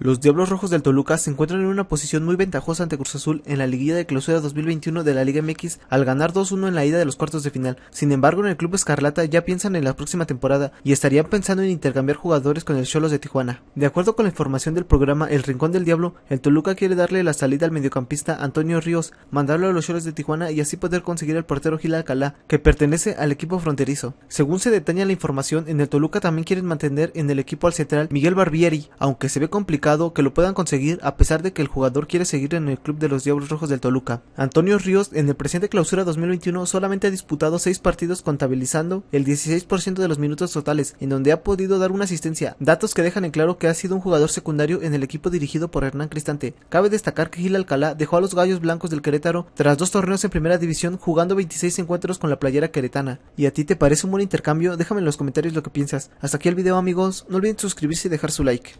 Los Diablos Rojos del Toluca se encuentran en una posición muy ventajosa ante Cruz Azul en la liguilla de clausura 2021 de la Liga MX al ganar 2-1 en la ida de los cuartos de final. Sin embargo, en el club escarlata ya piensan en la próxima temporada y estarían pensando en intercambiar jugadores con el Cholos de Tijuana. De acuerdo con la información del programa El Rincón del Diablo, el Toluca quiere darle la salida al mediocampista Antonio Ríos, mandarlo a los Cholos de Tijuana y así poder conseguir al portero Gil Alcalá, que pertenece al equipo fronterizo. Según se detalla la información, en el Toluca también quieren mantener en el equipo al central Miguel Barbieri, aunque se ve complicado que lo puedan conseguir a pesar de que el jugador quiere seguir en el club de los Diablos Rojos del Toluca. Antonio Ríos en el presente clausura 2021 solamente ha disputado 6 partidos contabilizando el 16% de los minutos totales, en donde ha podido dar una asistencia, datos que dejan en claro que ha sido un jugador secundario en el equipo dirigido por Hernán Cristante. Cabe destacar que Gil Alcalá dejó a los Gallos Blancos del Querétaro tras dos torneos en primera división jugando 26 encuentros con la playera queretana. ¿Y a ti te parece un buen intercambio? Déjame en los comentarios lo que piensas. Hasta aquí el video amigos, no olviden suscribirse y dejar su like.